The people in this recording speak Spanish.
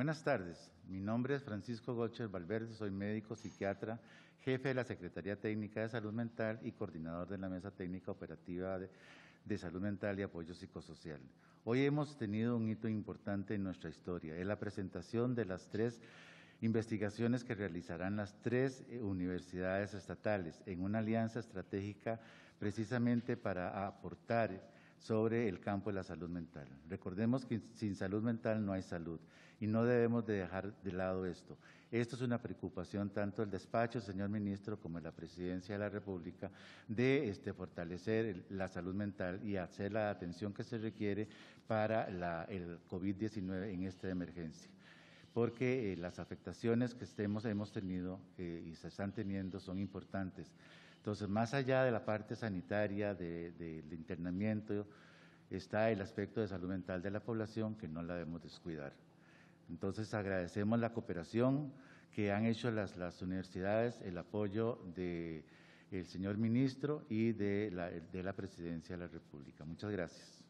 Buenas tardes, mi nombre es Francisco Gocher Valverde, soy médico psiquiatra, jefe de la Secretaría Técnica de Salud Mental y coordinador de la Mesa Técnica Operativa de, de Salud Mental y Apoyo Psicosocial. Hoy hemos tenido un hito importante en nuestra historia, es la presentación de las tres investigaciones que realizarán las tres eh, universidades estatales en una alianza estratégica precisamente para aportar sobre el campo de la salud mental. Recordemos que sin salud mental no hay salud y no debemos de dejar de lado esto. Esto es una preocupación tanto del despacho, señor ministro, como de la Presidencia de la República de este, fortalecer la salud mental y hacer la atención que se requiere para el COVID-19 en esta emergencia porque eh, las afectaciones que estemos, hemos tenido eh, y se están teniendo son importantes. Entonces, más allá de la parte sanitaria, del internamiento, está el aspecto de salud mental de la población que no la debemos descuidar. Entonces, agradecemos la cooperación que han hecho las, las universidades, el apoyo del señor ministro y de la Presidencia de la República. Muchas gracias.